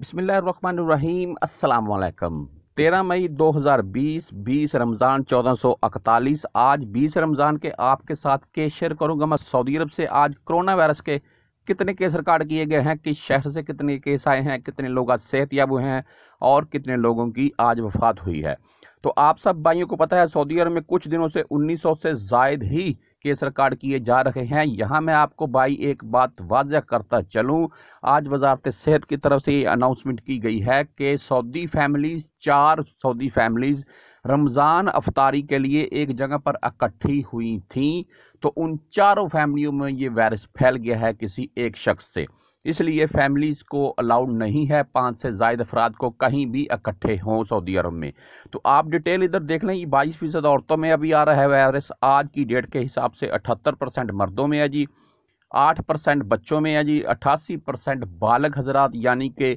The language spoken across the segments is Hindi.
बसमीम अल्लाम तेरह मई 2020 20 रमज़ान 1441 आज 20 रमज़ान के आपके साथ केस शेयर करूँगा मैं सऊदी अरब से आज कोरोना वायरस के कितने केस रिकॉर्ड किए गए हैं किस शहर से कितने केस आए हैं कितने लोग आज सेहतयाब हुए हैं और कितने लोगों की आज वफात हुई है तो आप सब भाइयों को पता है सऊदी अरब में कुछ दिनों से 1900 से जायद ही केस रिकॉर्ड किए जा रहे हैं यहाँ मैं आपको भाई एक बात वाजह करता चलूँ आज वजारत सेहत की तरफ से ये अनाउंसमेंट की गई है कि सऊदी फैमिलीज़ चार सऊदी फैमिलीज़ रमज़ान अफतारी के लिए एक जगह पर इकट्ठी हुई थी तो उन चारों फैमिलियों में ये वायरस फैल गया है किसी एक शख्स से इसलिए फैमिलीज़ को अलाउड नहीं है पाँच से जायद अफराद को कहीं भी इकट्ठे हों सऊदी अरब में तो आप डिटेल इधर देख लें ये बाईस फ़ीसद औरतों में अभी आ रहा है वायरस आज की डेट के हिसाब से अठहत्तर परसेंट मर्दों में है जी आठ परसेंट बच्चों में है जी अट्ठासी परसेंट बालक हजरात यानी कि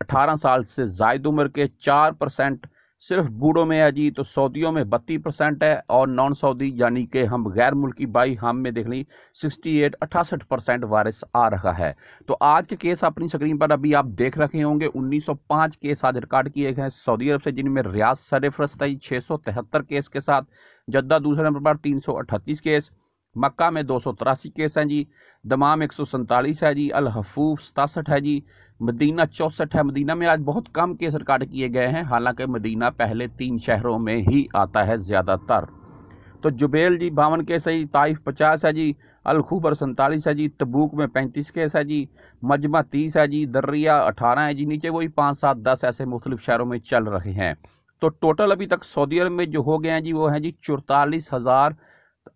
अठारह साल से जायद उम्र के चार परसेंट सिर्फ बूढ़ों में है जी तो सऊदियों में बत्तीस परसेंट है और नॉन सऊदी यानी कि हम गैर मुल्की बाई हम में देख ली सिक्सटी एट अठासठ परसेंट वायरस आ रहा है तो आज के केस अपनी स्क्रीन पर अभी आप देख रखे होंगे 1905 केस आज रिकॉर्ड किए गए हैं सऊदी अरब से जिनमें रियाज सरफरस्त सौ तिहत्तर केस के साथ जद्दा दूसरे नंबर पर तीन केस मक्का में दो सौ तिरासी केस हैं जी दमाम एक सौ सैंतालीस है जी अलहफूफ सतासठ है जी मदीना चौंसठ है मदीना में आज बहुत कम केस रिकॉर्ड किए गए हैं हालांकि मदीना पहले तीन शहरों में ही आता है ज़्यादातर तो जुबेल जी बावन केस है जी ताइफ पचास है जी अलखूबर सैंतालीस है जी तबूक में पैंतीस केस है जी मजमा तीस है जी दर्रिया अठारह है जी नीचे वही पाँच सात दस ऐसे मुख्तलिफ शहरों में चल रहे हैं तो टोटल अभी तक सऊदी अरब में जो हो गए हैं जी वो हैं जी चौतालीस हज़ार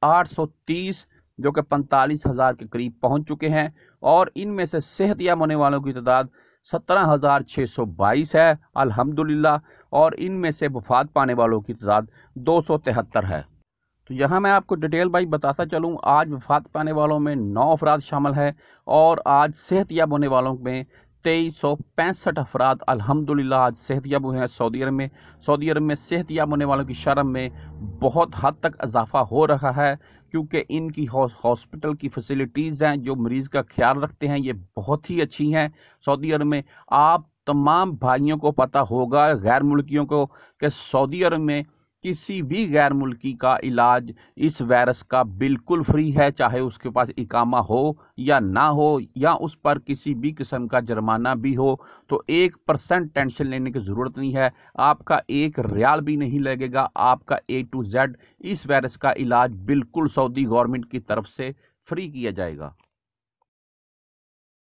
830 जो कि पैंतालीस हज़ार के करीब पहुंच चुके हैं और इनमें से सेहत याब होने वालों की तादाद सत्रह हज़ार छः सौ बाईस है अल्हम्दुलिल्लाह और इनमें से वफात पाने वालों की तादाद दो सौ तिहत्तर है तो यहाँ मैं आपको डिटेल भाई बताता चलूँ आज वफात पाने वालों में नौ अफराद शामिल है और आज सेहत याब होने वालों में तेईस सौ पैंसठ अफराद अलहमदिल्ला आज सेहत याब हुए हैं सऊदी अरब में सऊदी अरब में सेहत याब होने वालों की शर्म में बहुत हद तक इजाफा हो रहा है क्योंकि इनकी हॉस्पिटल की फैसिलिटीज़ हैं जो मरीज़ का ख्याल रखते हैं ये बहुत ही अच्छी हैं सऊदी अरब में आप तमाम भाइयों को पता होगा गैर मुल्कियों को कि सऊदी अरब में किसी भी गैर मुल्की का इलाज इस वायरस का बिल्कुल फ्री है चाहे उसके पास इकामा हो या ना हो या उस पर किसी भी किस्म का जुर्माना भी हो तो एक परसेंट टेंशन लेने की ज़रूरत नहीं है आपका एक रियाल भी नहीं लगेगा आपका ए टू जेड इस वायरस का इलाज बिल्कुल सऊदी गवर्नमेंट की तरफ से फ्री किया जाएगा